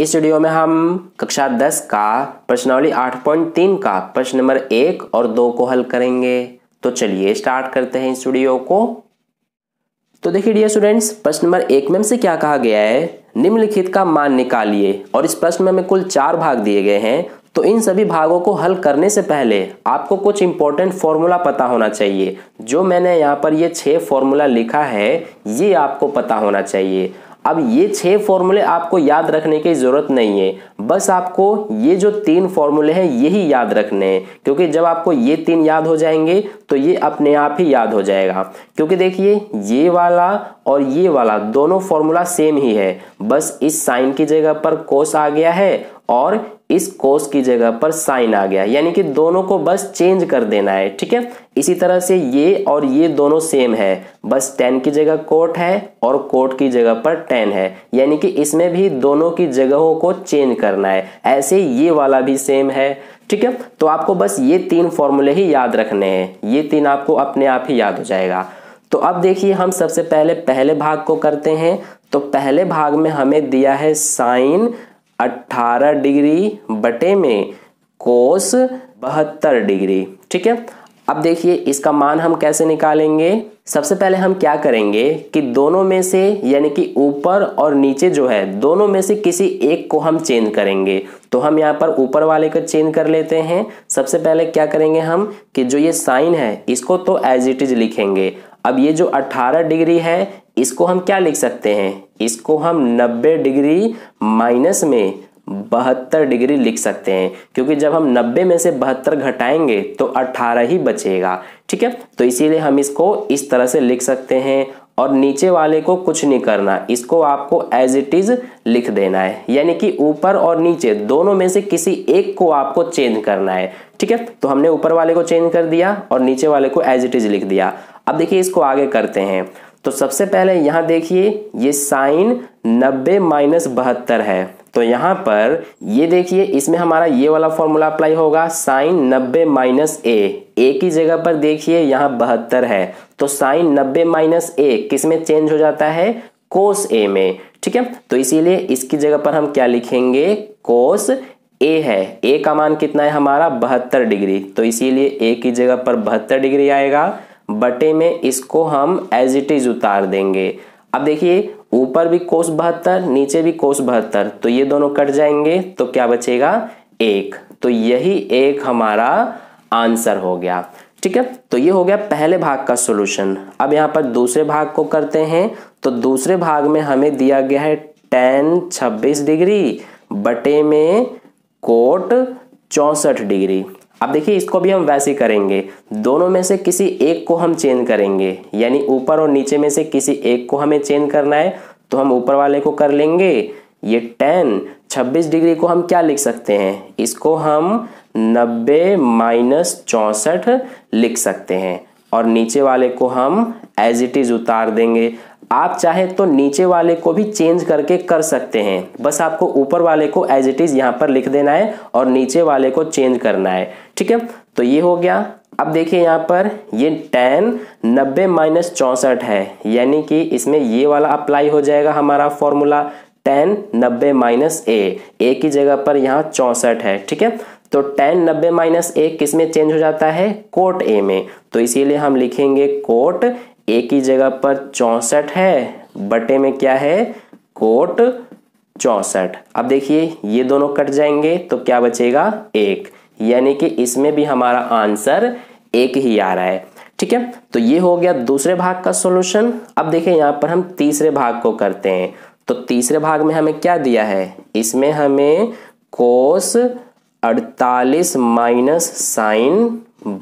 इस वीडियो में हम कक्षा 10 का प्रश्नावली 8.3 का प्रश्न नंबर एक और दो को हल करेंगे तो चलिए स्टार्ट करते हैं इस वीडियो को तो देखिए डियर स्टूडेंट्स प्रश्न नंबर एक में हमसे क्या कहा गया है निम्नलिखित का मान निकालिए और इस प्रश्न में हमें कुल चार भाग दिए गए हैं तो इन सभी भागों को हल करने से पहले आपको कुछ इंपॉर्टेंट फॉर्मूला पता होना चाहिए जो मैंने यहाँ पर ये छह फॉर्मूला लिखा है ये आपको पता होना चाहिए अब ये छः फॉर्मूले आपको याद रखने की ज़रूरत नहीं है बस आपको ये जो तीन फॉर्मूले हैं यही याद रखने हैं क्योंकि जब आपको ये तीन याद हो जाएंगे तो ये अपने आप ही याद हो जाएगा क्योंकि देखिए ये वाला और ये वाला दोनों फॉर्मूला सेम ही है बस इस साइन की जगह पर कोस आ गया है और इस कोस की जगह पर साइन आ गया यानी कि दोनों को बस चेंज कर देना है ठीक है इसी तरह से ये और ये दोनों सेम है बस टेन की जगह कोट है और कोट की जगह पर टेन है यानी कि इसमें भी दोनों की जगहों को चेंज करना है ऐसे ये वाला भी सेम है ठीक है तो आपको बस ये तीन फॉर्मूले ही याद रखने हैं ये तीन आपको अपने आप ही याद हो जाएगा तो अब देखिए हम सबसे पहले पहले भाग को करते हैं तो पहले भाग में हमें दिया है साइन 18 डिग्री बटे में कोस बहत्तर डिग्री ठीक है अब देखिए इसका मान हम कैसे निकालेंगे सबसे पहले हम क्या करेंगे कि दोनों में से यानी कि ऊपर और नीचे जो है दोनों में से किसी एक को हम चेंज करेंगे तो हम यहाँ पर ऊपर वाले को चेंज कर लेते हैं सबसे पहले क्या करेंगे हम कि जो ये साइन है इसको तो एज इट इज लिखेंगे अब ये जो 18 डिग्री है इसको हम क्या लिख सकते हैं इसको हम 90 डिग्री माइनस में बहत्तर डिग्री लिख सकते हैं क्योंकि जब हम 90 में से बहत्तर घटाएंगे तो 18 ही बचेगा ठीक है तो इसीलिए हम इसको इस तरह से लिख सकते हैं और नीचे वाले को कुछ नहीं करना इसको आपको एज इट इज लिख देना है यानी कि ऊपर और नीचे दोनों में से किसी एक को आपको चेंज करना है ठीक है तो हमने ऊपर वाले को चेंज कर दिया और नीचे वाले को एज इट इज लिख दिया अब देखिए इसको आगे करते हैं तो सबसे पहले यहाँ देखिए ये साइन नब्बे माइनस बहत्तर है तो यहाँ पर ये देखिए इसमें हमारा ये वाला फॉर्मूला अप्लाई होगा साइन नब्बे माइनस ए ए की जगह पर देखिए यहाँ बहत्तर है तो साइन नब्बे माइनस ए किस में चेंज हो जाता है कोस ए में ठीक है तो इसीलिए इसकी जगह पर हम क्या लिखेंगे कोस ए है ए का मान कितना है हमारा बहत्तर डिग्री तो इसीलिए ए की जगह पर बहत्तर डिग्री आएगा बटे में इसको हम एज इट इज उतार देंगे अब देखिए ऊपर भी कोस बहत्तर नीचे भी कोस बहत्तर तो ये दोनों कट जाएंगे तो क्या बचेगा एक तो यही एक हमारा आंसर हो गया ठीक है तो ये हो गया पहले भाग का सॉल्यूशन अब यहाँ पर दूसरे भाग को करते हैं तो दूसरे भाग में हमें दिया गया है टेन छब्बीस डिग्री बटे में कोट चौसठ डिग्री अब देखिए इसको भी हम वैसे करेंगे दोनों में से किसी एक को हम चेंज करेंगे यानी ऊपर और नीचे में से किसी एक को हमें चेंज करना है तो हम ऊपर वाले को कर लेंगे ये टेन छब्बीस डिग्री को हम क्या लिख सकते हैं इसको हम नब्बे माइनस चौंसठ लिख सकते हैं और नीचे वाले को हम एज इट इज़ उतार देंगे आप चाहे तो नीचे वाले को भी चेंज करके कर सकते हैं बस आपको ऊपर वाले को एज इट इज़ यहाँ पर लिख देना है और नीचे वाले को चेंज करना है ठीक है तो ये हो गया अब देखिए यहाँ पर ये टेन नब्बे माइनस चौंसठ है यानी कि इसमें ये वाला अप्लाई हो जाएगा हमारा फॉर्मूला टेन नब्बे माइनस ए ए की जगह पर यहाँ चौंसठ है ठीक है तो टेन नब्बे माइनस ए किस में चेंज हो जाता है कोट ए में तो इसीलिए हम लिखेंगे कोट ए की जगह पर चौंसठ है बटे में क्या है कोट चौंसठ अब देखिए ये दोनों कट जाएंगे तो क्या बचेगा एक यानी कि इसमें भी हमारा आंसर एक ही आ रहा है ठीक है तो ये हो गया दूसरे भाग का सॉल्यूशन अब देखिए यहां पर हम तीसरे भाग को करते हैं तो तीसरे भाग में हमें क्या दिया है इसमें हमें कोस 48 माइनस साइन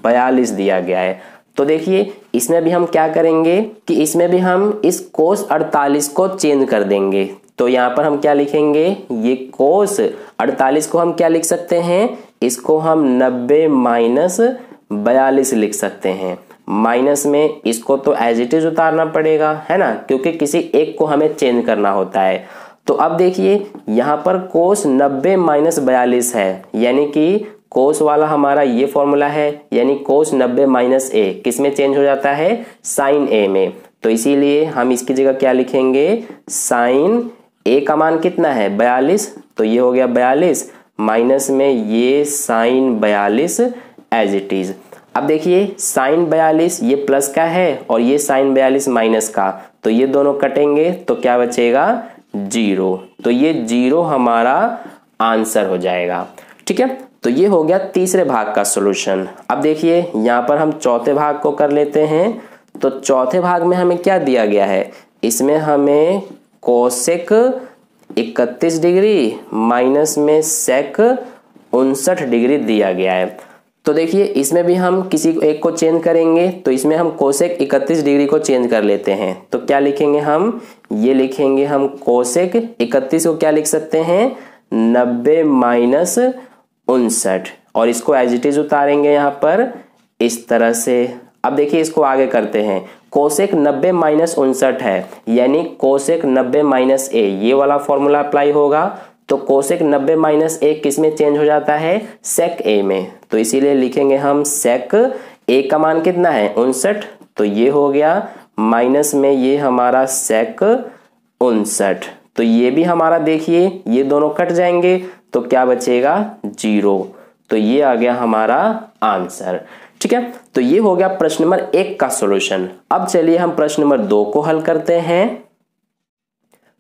बयालीस दिया गया है तो देखिए इसमें भी हम क्या करेंगे कि इसमें भी हम इस कोस 48 को चेंज कर देंगे तो यहाँ पर हम क्या लिखेंगे ये कोस 48 को हम क्या लिख सकते हैं इसको हम 90 माइनस बयालीस लिख सकते हैं माइनस में इसको तो एज इट इज उतारना पड़ेगा है ना क्योंकि किसी एक को हमें चेंज करना होता है तो अब देखिए यहाँ पर कोस 90 माइनस बयालीस है यानी कि कोस वाला हमारा ये फॉर्मूला है यानी कोस 90 माइनस ए किस में चेंज हो जाता है साइन ए में तो इसीलिए हम इसकी जगह क्या लिखेंगे साइन ए का मान कितना है बयालीस तो ये हो गया बयालीस माइनस में ये साइन बयालीस एज इट इज अब देखिए साइन बयालीस ये प्लस का है और ये साइन बयालीस माइनस का तो ये दोनों कटेंगे तो क्या बचेगा जीरो तो ये जीरो हमारा आंसर हो जाएगा ठीक है तो ये हो गया तीसरे भाग का सोल्यूशन अब देखिए यहाँ पर हम चौथे भाग को कर लेते हैं तो चौथे भाग में हमें क्या दिया गया है इसमें हमें कोशिक इकतीस डिग्री माइनस में सेक उनसठ डिग्री दिया गया है तो देखिए इसमें भी हम किसी को एक को चेंज करेंगे तो इसमें हम कोशिक इकतीस डिग्री को चेंज कर लेते हैं तो क्या लिखेंगे हम ये लिखेंगे हम कोशिक इकतीस को क्या लिख सकते हैं नब्बे माइनस उनसठ और इसको एज इट इज उतारेंगे यहाँ पर इस तरह से अब देखिए इसको आगे करते हैं कोशेक नब्बे माइनस उनसठ है यानी कोशेक नब्बे माइनस ए ये वाला फॉर्मूला अप्लाई होगा तो कोशेक नब्बे माइनस ए किस में चेंज हो जाता है सेक ए में तो इसीलिए लिखेंगे हम सेक ए का मान कितना है उनसठ तो ये हो गया माइनस में ये हमारा सेक उनसठ तो ये भी हमारा देखिए ये दोनों कट जाएंगे तो क्या बचेगा जीरो तो ये आ गया हमारा आंसर ठीक है तो ये हो गया प्रश्न नंबर एक का सॉल्यूशन अब चलिए हम प्रश्न नंबर दो को हल करते हैं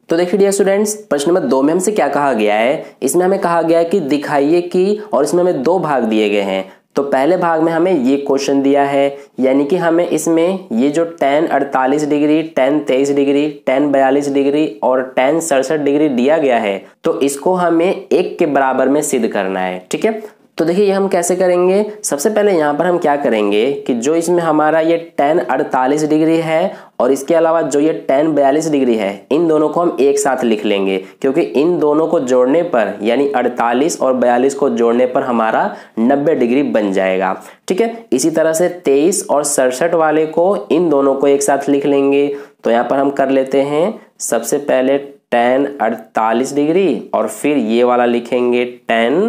तो देखिए डियर स्टूडेंट्स प्रश्न नंबर दो में हमसे क्या कहा गया है इसमें हमें कहा गया है कि दिखाइए कि और इसमें हमें दो भाग दिए गए हैं तो पहले भाग में हमें ये क्वेश्चन दिया है यानी कि हमें इसमें ये जो टेन अड़तालीस डिग्री टेन तेईस डिग्री टेन बयालीस डिग्री और टेन सड़सठ डिग्री दिया गया है तो इसको हमें एक के बराबर में सिद्ध करना है ठीक है तो देखिए ये हम कैसे करेंगे सबसे पहले यहाँ पर हम क्या करेंगे कि जो इसमें हमारा ये टेन अड़तालीस डिग्री है और इसके अलावा जो ये टेन बयालीस डिग्री है इन दोनों को हम एक साथ लिख लेंगे क्योंकि इन दोनों को जोड़ने पर यानी 48 और 42 को जोड़ने पर हमारा 90 डिग्री बन जाएगा ठीक है इसी तरह से 23 और सड़सठ वाले को इन दोनों को एक साथ लिख लेंगे तो यहाँ पर हम कर लेते हैं सबसे पहले टेन अड़तालीस डिग्री और फिर ये वाला लिखेंगे टेन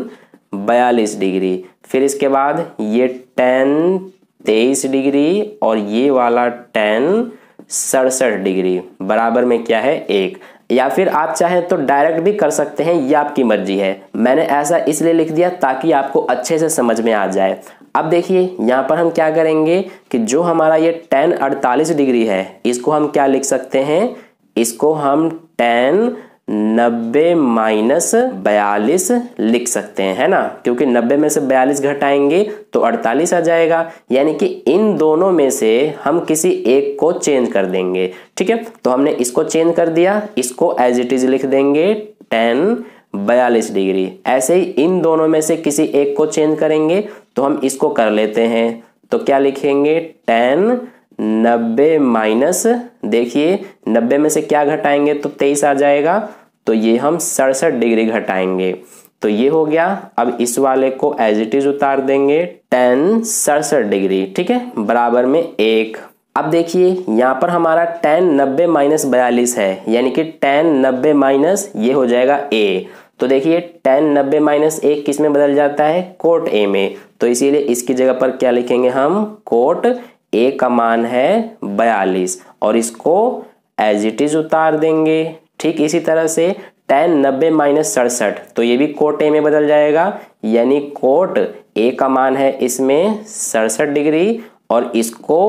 बयालीस डिग्री फिर इसके बाद ये टेन तेईस डिग्री और ये वाला टेन सड़सठ डिग्री बराबर में क्या है एक या फिर आप चाहें तो डायरेक्ट भी कर सकते हैं ये आपकी मर्जी है मैंने ऐसा इसलिए लिख दिया ताकि आपको अच्छे से समझ में आ जाए अब देखिए यहाँ पर हम क्या करेंगे कि जो हमारा ये टेन अड़तालीस डिग्री है इसको हम क्या लिख सकते हैं इसको हम टेन नब्बे माइनस बयालीस लिख सकते हैं है ना क्योंकि नब्बे में से बयालीस घटाएंगे तो अड़तालीस आ जाएगा यानी कि इन दोनों में से हम किसी एक को चेंज कर देंगे ठीक है तो हमने इसको चेंज कर दिया इसको एज इट इज लिख देंगे टेन बयालीस डिग्री ऐसे ही इन दोनों में से किसी एक को चेंज करेंगे तो हम इसको कर लेते हैं तो क्या लिखेंगे टेन नब्बे माइनस देखिए नब्बे में से क्या घटाएंगे तो तेईस आ जाएगा तो ये हम सड़सठ डिग्री घटाएंगे तो ये हो गया अब इस वाले को एज इट इज उतार देंगे टेन सड़सठ डिग्री ठीक है बराबर में एक अब देखिए यहाँ पर हमारा टेन नब्बे माइनस बयालीस है यानी कि टेन नब्बे माइनस ये हो जाएगा ए तो देखिए टेन नब्बे माइनस एक किस में बदल जाता है कोट ए में तो इसीलिए इसकी जगह पर क्या लिखेंगे हम कोट ए का मान है बयालीस और इसको एज इट इज उतार देंगे ठीक इसी तरह से टेन नब्बे माइनस सड़सठ तो ये भी कोट ए में बदल जाएगा यानी कोट ए का मान है इसमें सड़सठ डिग्री और इसको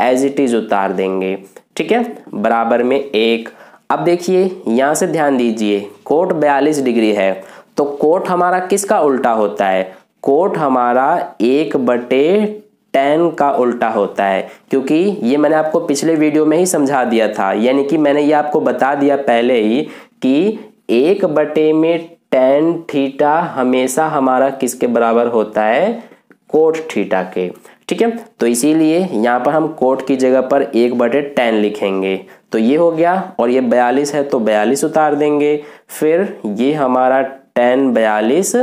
एज इट इज उतार देंगे ठीक है बराबर में एक अब देखिए यहां से ध्यान दीजिए कोट बयालीस डिग्री है तो कोट हमारा किसका उल्टा होता है कोट हमारा एक बटे टेन का उल्टा होता है क्योंकि ये मैंने आपको पिछले वीडियो में ही समझा दिया था यानी कि मैंने ये आपको बता दिया पहले ही कि एक बटे में टेन थीटा हमेशा हमारा किसके बराबर होता है कोट थीटा के ठीक है तो इसीलिए यहाँ पर हम कोट की जगह पर एक बटे टेन लिखेंगे तो ये हो गया और ये बयालीस है तो बयालीस उतार देंगे फिर ये हमारा टेन बयालीस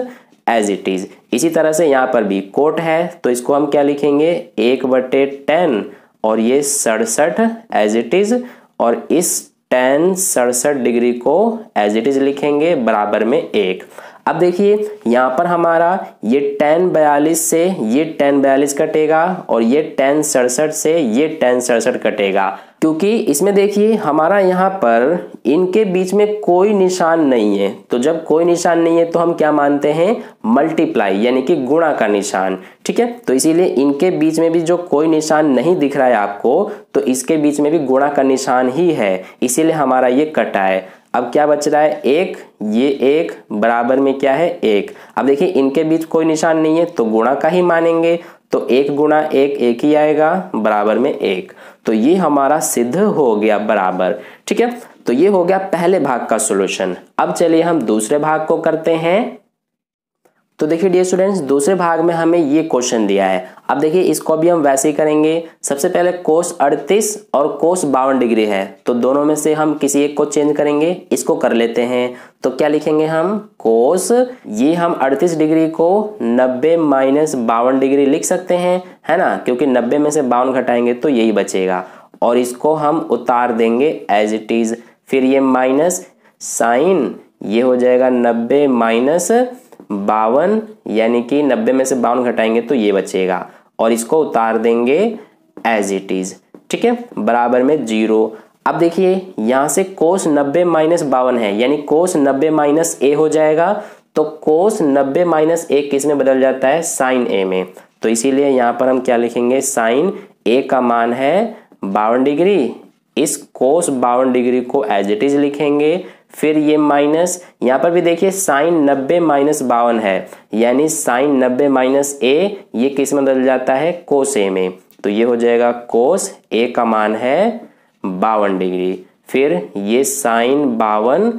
एज इट इज इसी तरह से यहाँ पर भी कोट है तो इसको हम क्या लिखेंगे एक बटे टेन और ये सड़सठ एज इट इज और इस टेन सड़सठ डिग्री को एज इट इज लिखेंगे बराबर में एक अब देखिए यहाँ पर हमारा ये टेन बयालीस से ये टेन बयालीस कटेगा और ये टेन सड़सठ से ये टेन सड़सठ कटेगा क्योंकि इसमें देखिए हमारा यहाँ पर इनके बीच में कोई निशान नहीं है तो जब कोई निशान नहीं है तो हम क्या मानते हैं मल्टीप्लाई यानी कि गुणा का निशान ठीक है तो इसीलिए इनके बीच में भी जो कोई निशान नहीं दिख रहा है आपको तो इसके बीच में भी गुणा का निशान ही है इसीलिए हमारा ये कटा है अब क्या बच रहा है एक ये एक बराबर में क्या है एक अब देखिए इनके बीच कोई निशान नहीं है तो गुणा का ही मानेंगे तो एक गुणा एक एक ही आएगा बराबर में एक तो ये हमारा सिद्ध हो गया बराबर ठीक है तो ये हो गया पहले भाग का सॉल्यूशन अब चलिए हम दूसरे भाग को करते हैं तो देखिए डियर स्टूडेंट्स दूसरे भाग में हमें ये क्वेश्चन दिया है अब देखिए इसको भी हम वैसे ही करेंगे सबसे पहले कोस 38 और कोस बावन डिग्री है तो दोनों में से हम किसी एक को चेंज करेंगे इसको कर लेते हैं तो क्या लिखेंगे हम कोस ये हम 38 डिग्री को 90 माइनस बावन डिग्री लिख सकते हैं है ना क्योंकि 90 में से बावन घटाएंगे तो यही बचेगा और इसको हम उतार देंगे एज इट इज़ फिर ये माइनस साइन ये हो जाएगा नब्बे माइनस बावन यानी कि नब्बे में से बावन घटाएंगे तो ये बचेगा और इसको उतार देंगे एज इट इज ठीक है बराबर में जीरो अब देखिए यहां से कोस नब्बे माइनस बावन है यानी कोस नब्बे माइनस ए हो जाएगा तो कोस नब्बे माइनस ए किस में बदल जाता है साइन ए में तो इसीलिए यहां पर हम क्या लिखेंगे साइन ए का मान है बावन डिग्री इस कोस बावन डिग्री को एज इट इज लिखेंगे फिर ये माइनस यहाँ पर भी देखिए साइन नब्बे माइनस बावन है यानी साइन नब्बे माइनस ए ये किस में बदल जाता है कोस ए में तो ये हो जाएगा कोस ए का मान है बावन डिग्री फिर ये साइन बावन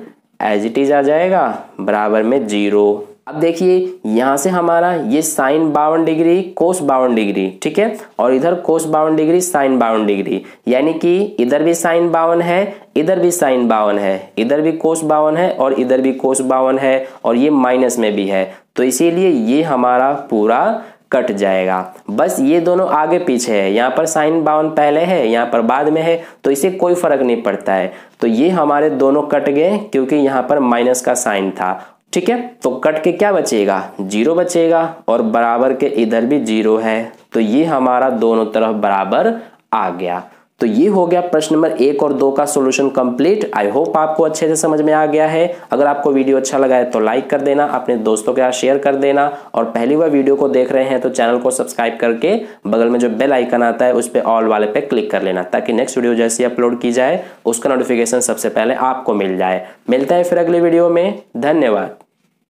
एज इट इज आ जाएगा बराबर में जीरो अब देखिए यहाँ से हमारा ये साइन बावन डिग्री कोस बावन डिग्री ठीक है और इधर कोस बावन डिग्री साइन बावन डिग्री यानी कि इधर भी साइन बावन है इधर भी साइन बावन है इधर भी कोस बावन है और इधर भी कोस बावन है और ये माइनस में भी है तो इसीलिए ये हमारा पूरा कट जाएगा बस ये दोनों आगे पीछे है यहाँ पर साइन बावन पहले है यहाँ पर बाद में है तो इसे कोई फर्क नहीं पड़ता है तो ये हमारे दोनों कट गए क्योंकि यहाँ पर माइनस का साइन था ठीक है तो कट के क्या बचेगा जीरो बचेगा और बराबर के इधर भी जीरो है तो ये हमारा दोनों तरफ बराबर आ गया तो ये हो गया प्रश्न नंबर एक और दो का सॉल्यूशन कंप्लीट आई होप आपको अच्छे से समझ में आ गया है अगर आपको वीडियो अच्छा लगा है तो लाइक कर देना अपने दोस्तों के साथ शेयर कर देना और पहली बार वीडियो को देख रहे हैं तो चैनल को सब्सक्राइब करके बगल में जो बेल आइकन आता है उस पर ऑल वाले पे क्लिक कर लेना ताकि नेक्स्ट वीडियो जैसी अपलोड की जाए उसका नोटिफिकेशन सबसे पहले आपको मिल जाए मिलता है फिर अगले वीडियो में धन्यवाद